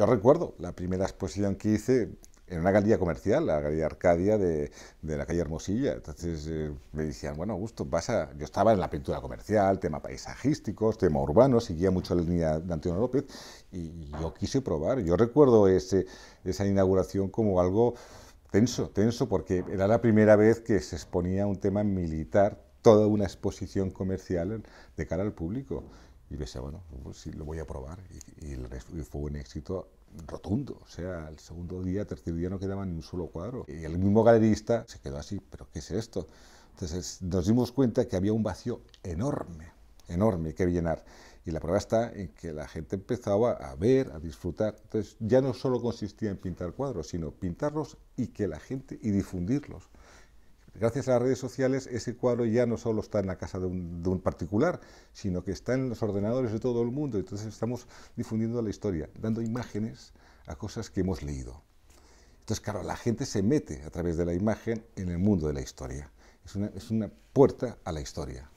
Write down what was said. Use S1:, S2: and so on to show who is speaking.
S1: Yo recuerdo la primera exposición que hice en una galería comercial, la galería Arcadia de, la calle Hermosilla. Entonces eh, me decían, bueno, Augusto, vas Yo estaba en la pintura comercial, tema paisajístico, tema urbano, seguía mucho la línea de Antonio López y yo quise probar. Yo recuerdo ese, esa inauguración como algo tenso, tenso, porque era la primera vez que se exponía un tema militar, toda una exposición comercial de cara al público. Y pensé, bueno, pues sí, lo voy a probar. Y, fue un éxito rotundo. O sea, el segundo día, tercer día no quedaba ni un solo cuadro. Y el mismo galerista se quedó así, pero ¿qué es esto? Entonces nos dimos cuenta que había un vacío enorme, enorme que llenar. Y la prueba está en que la gente empezaba a ver, a disfrutar. Entonces ya no solo consistía en pintar cuadros, sino pintarlos y que la gente y difundirlos Gracias a las redes sociales, ese cuadro ya no solo está en la casa de un, particular, sino que está en los ordenadores de todo el mundo. Entonces estamos difundiendo la historia, dando imágenes a cosas que hemos leído. Entonces, claro, la gente se mete a través de la imagen en el mundo de la historia. es una puerta a la historia.